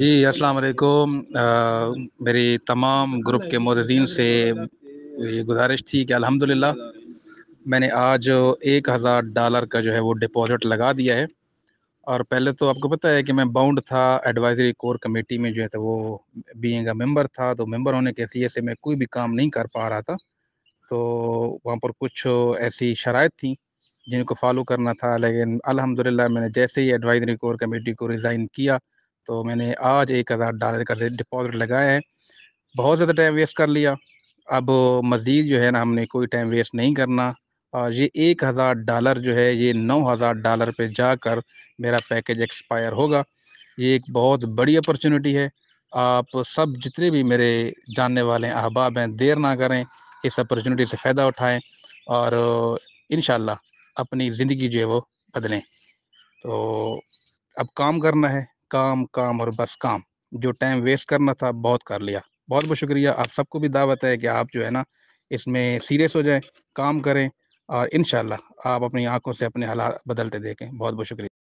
जी अस्सलाम वालेकुम मेरी तमाम ग्रुप के मददीन से ये गुजारिश थी कि अल्हम्दुलिल्लाह मैंने आज एक हज़ार डॉलर का जो है वो डिपॉजिट लगा दिया है और पहले तो आपको पता है कि मैं बाउंड था एडवाइजरी कोर कमेटी में जो है तो वो बीइंग का मेंबर था तो मेंबर होने के हैसियत से मैं कोई भी काम नहीं कर पा रहा था तो वहाँ पर कुछ ऐसी शराय थी जिनको फॉलो करना था लेकिन अलहमदिल्ला मैंने जैसे ही एडवाइजरी कोर कमेटी को रिज़ाइन किया तो मैंने आज एक हज़ार डॉलर का डिपॉजिट लगाया है बहुत ज़्यादा टाइम वेस्ट कर लिया अब मज़ीद जो है ना हमने कोई टाइम वेस्ट नहीं करना और ये एक हज़ार डॉलर जो है ये नौ हज़ार डॉलर पे जाकर मेरा पैकेज एक्सपायर होगा ये एक बहुत बड़ी अपॉर्चुनिटी है आप सब जितने भी मेरे जानने वाले अहबाब हैं देर ना करें इस अपॉर्चुनिटी से फ़ायदा उठाएं और इन अपनी ज़िंदगी जो है वो बदलें तो अब काम करना है काम काम और बस काम जो टाइम वेस्ट करना था बहुत कर लिया बहुत बहुत शुक्रिया आप सबको भी दावत है कि आप जो है ना इसमें सीरियस हो जाएं काम करें और इन आप अपनी आंखों से अपने हालात बदलते देखें बहुत बहुत शुक्रिया